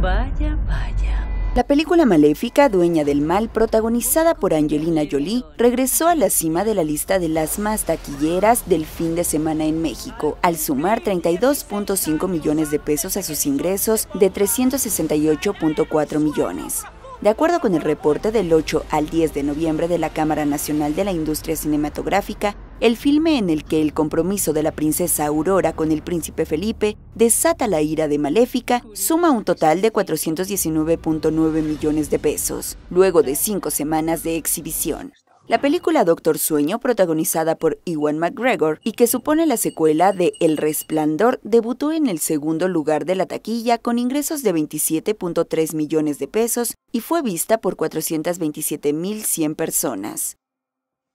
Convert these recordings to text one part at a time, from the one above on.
Vaya, vaya. La película maléfica, Dueña del Mal, protagonizada por Angelina Jolie, regresó a la cima de la lista de las más taquilleras del fin de semana en México, al sumar 32.5 millones de pesos a sus ingresos de 368.4 millones. De acuerdo con el reporte del 8 al 10 de noviembre de la Cámara Nacional de la Industria Cinematográfica, el filme en el que el compromiso de la princesa Aurora con el príncipe Felipe desata la ira de Maléfica, suma un total de 419.9 millones de pesos, luego de cinco semanas de exhibición. La película Doctor Sueño, protagonizada por Iwan McGregor y que supone la secuela de El Resplandor, debutó en el segundo lugar de la taquilla con ingresos de 27.3 millones de pesos y fue vista por 427.100 personas.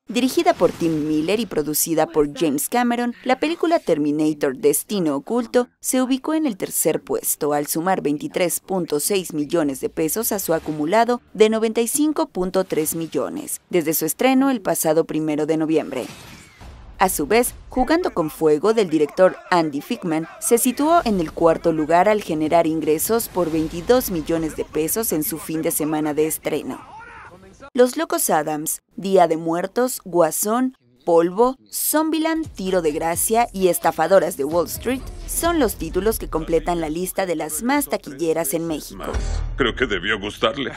Dirigida por Tim Miller y producida por James Cameron, la película Terminator Destino Oculto se ubicó en el tercer puesto al sumar 23.6 millones de pesos a su acumulado de 95.3 millones desde su estreno el pasado primero de noviembre. A su vez, Jugando con Fuego del director Andy Fickman se situó en el cuarto lugar al generar ingresos por 22 millones de pesos en su fin de semana de estreno. Los Locos Adams, Día de Muertos, Guasón, Polvo, Zombieland, Tiro de Gracia y Estafadoras de Wall Street son los títulos que completan la lista de las más taquilleras en México. Creo que debió gustarle.